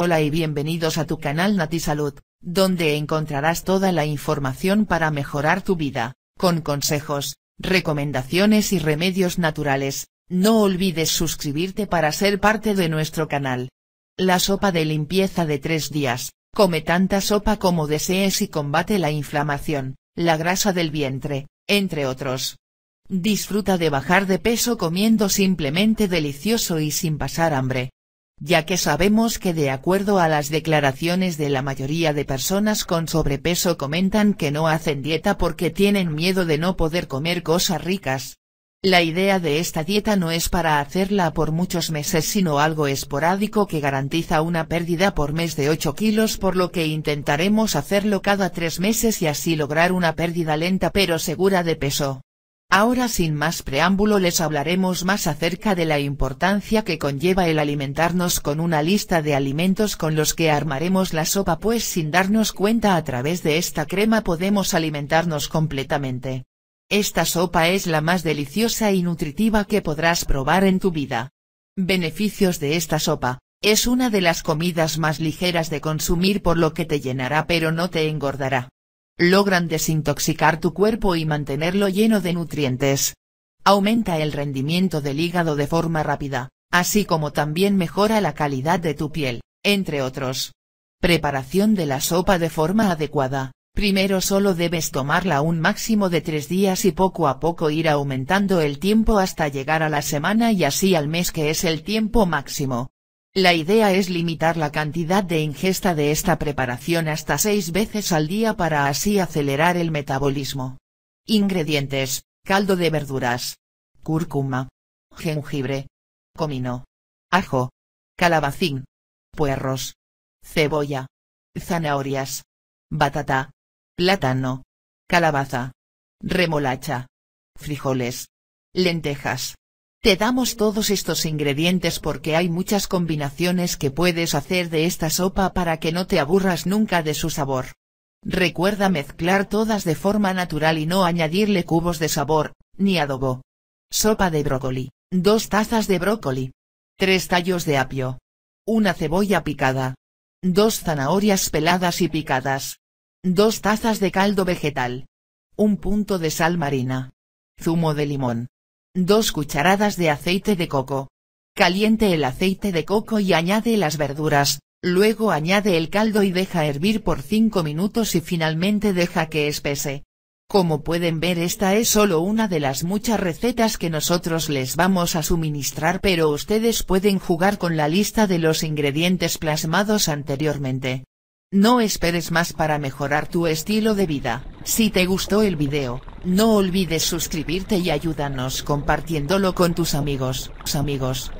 Hola y bienvenidos a tu canal NatiSalud, Salud, donde encontrarás toda la información para mejorar tu vida, con consejos, recomendaciones y remedios naturales, no olvides suscribirte para ser parte de nuestro canal. La sopa de limpieza de tres días, come tanta sopa como desees y combate la inflamación, la grasa del vientre, entre otros. Disfruta de bajar de peso comiendo simplemente delicioso y sin pasar hambre ya que sabemos que de acuerdo a las declaraciones de la mayoría de personas con sobrepeso comentan que no hacen dieta porque tienen miedo de no poder comer cosas ricas. La idea de esta dieta no es para hacerla por muchos meses sino algo esporádico que garantiza una pérdida por mes de 8 kilos por lo que intentaremos hacerlo cada 3 meses y así lograr una pérdida lenta pero segura de peso. Ahora sin más preámbulo les hablaremos más acerca de la importancia que conlleva el alimentarnos con una lista de alimentos con los que armaremos la sopa pues sin darnos cuenta a través de esta crema podemos alimentarnos completamente. Esta sopa es la más deliciosa y nutritiva que podrás probar en tu vida. Beneficios de esta sopa, es una de las comidas más ligeras de consumir por lo que te llenará pero no te engordará logran desintoxicar tu cuerpo y mantenerlo lleno de nutrientes. Aumenta el rendimiento del hígado de forma rápida, así como también mejora la calidad de tu piel, entre otros. Preparación de la sopa de forma adecuada. Primero solo debes tomarla un máximo de tres días y poco a poco ir aumentando el tiempo hasta llegar a la semana y así al mes que es el tiempo máximo. La idea es limitar la cantidad de ingesta de esta preparación hasta seis veces al día para así acelerar el metabolismo. Ingredientes, caldo de verduras. Cúrcuma. Jengibre. Comino. Ajo. Calabacín. Puerros. Cebolla. Zanahorias. Batata. Plátano. Calabaza. Remolacha. Frijoles. Lentejas. Te damos todos estos ingredientes porque hay muchas combinaciones que puedes hacer de esta sopa para que no te aburras nunca de su sabor. Recuerda mezclar todas de forma natural y no añadirle cubos de sabor, ni adobo. Sopa de brócoli, Dos tazas de brócoli. Tres tallos de apio. Una cebolla picada. Dos zanahorias peladas y picadas. Dos tazas de caldo vegetal. Un punto de sal marina. Zumo de limón. 2 cucharadas de aceite de coco. Caliente el aceite de coco y añade las verduras, luego añade el caldo y deja hervir por 5 minutos y finalmente deja que espese. Como pueden ver esta es solo una de las muchas recetas que nosotros les vamos a suministrar pero ustedes pueden jugar con la lista de los ingredientes plasmados anteriormente. No esperes más para mejorar tu estilo de vida, si te gustó el video, no olvides suscribirte y ayúdanos compartiéndolo con tus amigos, amigos.